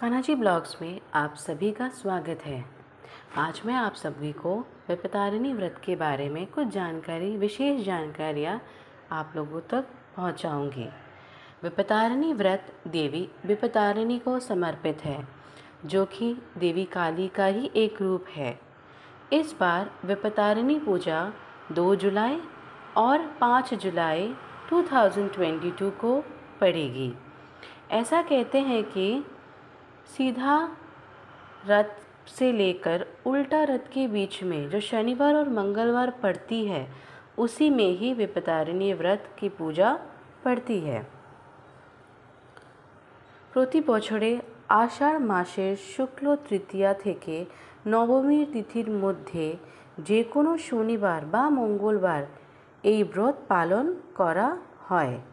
कानाजी blogs में आप सभी का स्वागत है आज मैं आप सभी को विपतारिणी व्रत के बारे में कुछ जानकारी विशेष जानकारियाँ आप लोगों तक पहुँचाऊँगी विपतारिणी व्रत देवी विपतारिणी को समर्पित है जो कि देवी काली का ही एक रूप है इस बार विपतारिणी पूजा 2 जुलाई और 5 जुलाई 2022 को पड़ेगी ऐसा कहते हैं कि सीधा रथ से लेकर उल्टा रथ के बीच में जो शनिवार और मंगलवार पड़ती है उसी में ही विपतारिणी व्रत की पूजा पड़ती है प्रति बछड़े आषाढ़ मासे शुक्ल तृतीया থেকে नवमी तिथिर मध्य जेको शनिवार শনিবার मंगलवार মঙ্গলবার व्रत पालन करा করা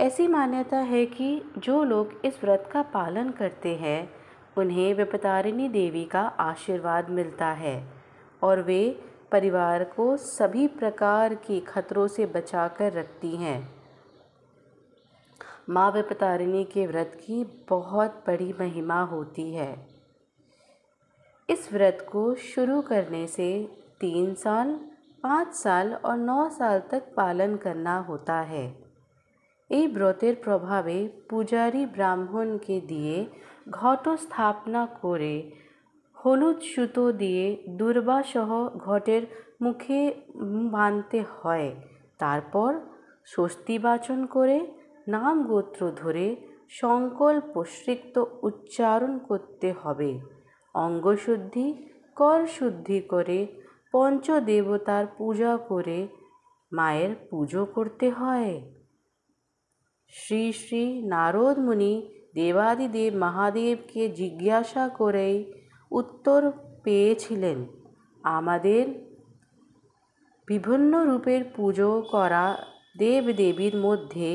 ऐसी मान्यता है कि जो लोग इस व्रत का पालन करते हैं उन्हें विपतारिणी देवी का आशीर्वाद मिलता है और वे परिवार को सभी प्रकार के खतरों से बचा कर रखती हैं माँ विपतारिणी के व्रत की बहुत बड़ी महिमा होती है इस व्रत को शुरू करने से तीन साल पाँच साल और नौ साल तक पालन करना होता है এই ব্রতের প্রভাবে পূজারী ব্রাহ্মণকে দিয়ে ঘট স্থাপনা করে হলুদ সুতো দিয়ে দুর্বাসহ ঘটের মুখে বাঁধতে হয় তারপর স্বস্তিবাচন করে নাম গোত্র ধরে সংকল্প সিক্ত উচ্চারণ করতে হবে অঙ্গশুদ্ধি কর শুদ্ধি করে পঞ্চদেবতার পূজা করে মায়ের পুজো করতে হয় শ্রী শ্রী নারদ মুনি দেবাদিদেব মহাদেবকে জিজ্ঞাসা করেই উত্তর পেয়েছিলেন আমাদের বিভিন্ন রূপের পুজো করা দেবদেবীর মধ্যে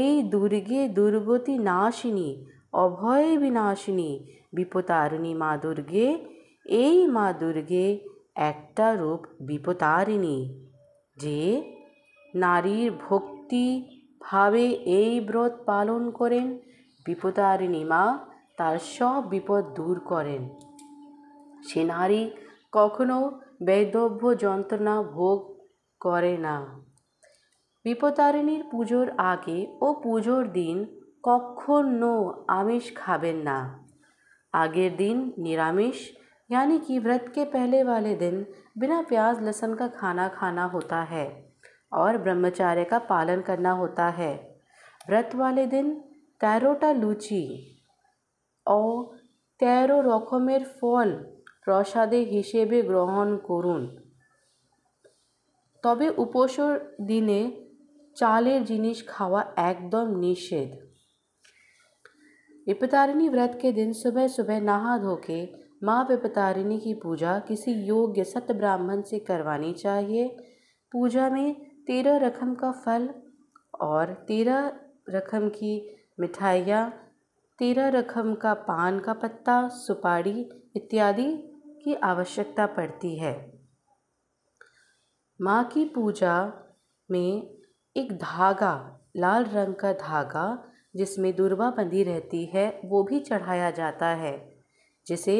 এই দুর্গে দুর্গতি নাশিনী অভয় বিনাশিনী বিপতারিণী মা দুর্গে এই মা দুর্গে একটা রূপ বিপতারিণী যে নারীর ভক্তি ভাবে এই ব্রত পালন করেন বিপদারিণী মা তার সব বিপদ দূর করেন সে নারী কখনো বেদব্য যন্ত্রণা ভোগ করে না বিপদারিণীর পুজোর আগে ও পুজোর দিন কখনো আমিষ খাবেন না আগের দিন নিরামিষ यानी कि व्रत के पहले वाले दिन बिना प्याज लहसुन का खाना खाना होता और ब्रह्मचार्य का पालन करना होता है व्रत वाले दिन तैरोटा लूची और তেরো রকমের फल प्रसादे हिसेबे ग्रहण করুন तब উপোসর दिन চালের जिन खावा एकदम निषेध विपतारिणी व्रत के दिन सुबह सुबह नहा धो के माँ विपतारिणी की पूजा किसी योग्य सत ब्राह्मण से करवानी चाहिए पूजा में तेरह रकम का फल और तेरह रकम की मिठाइयाँ तेरह रकम का पान का पत्ता सुपारी इत्यादि की आवश्यकता पड़ती है माँ की पूजा में एक धागा लाल रंग का धागा जिसमें दुर्वा बंधी रहती है वो भी चढ़ाया जाता है जिसे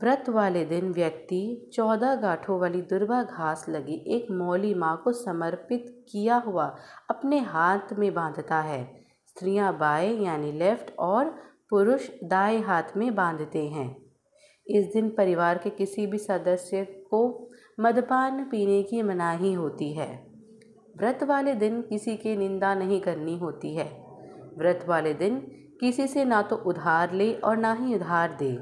व्रत वाले दिन व्यक्ति चौदह गांठों वाली दुर्वा घास लगी एक मौली माँ को समर्पित किया हुआ अपने हाथ में बांधता है स्त्रियाँ बाएं यानी लेफ्ट और पुरुष दाएं हाथ में बांधते हैं इस दिन परिवार के किसी भी सदस्य को मदपान पीने की मनाही होती है व्रत वाले दिन किसी की निंदा नहीं करनी होती है व्रत वाले दिन किसी से ना तो उधार ले और ना ही उधार दे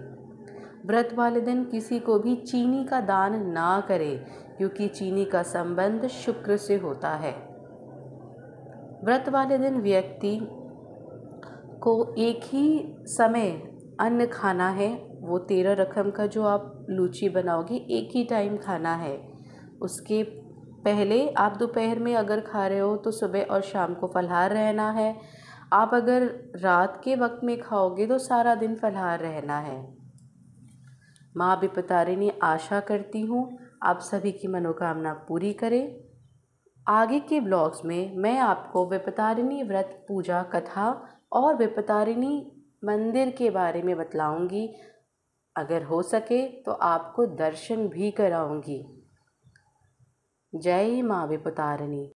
व्रत वाले दिन किसी को भी चीनी का दान ना करे क्योंकि चीनी का संबंध शुक्र से होता है व्रत वाले दिन व्यक्ति को एक ही समय अन्न खाना है वो तेरह रकम का जो आप लूची बनाओगे एक ही टाइम खाना है उसके पहले आप दोपहर में अगर खा रहे हो तो सुबह और शाम को फलहार रहना है आप अगर रात के वक्त में खाओगे तो सारा दिन फलहार रहना है माँ बिपतारिणी आशा करती हूँ आप सभी की मनोकामना पूरी करें आगे के ब्लॉग्स में मैं आपको विपतारिणी व्रत पूजा कथा और विपतारिणी मंदिर के बारे में बतलाऊंगी अगर हो सके तो आपको दर्शन भी कराऊंगी जय माँ विपतारिणी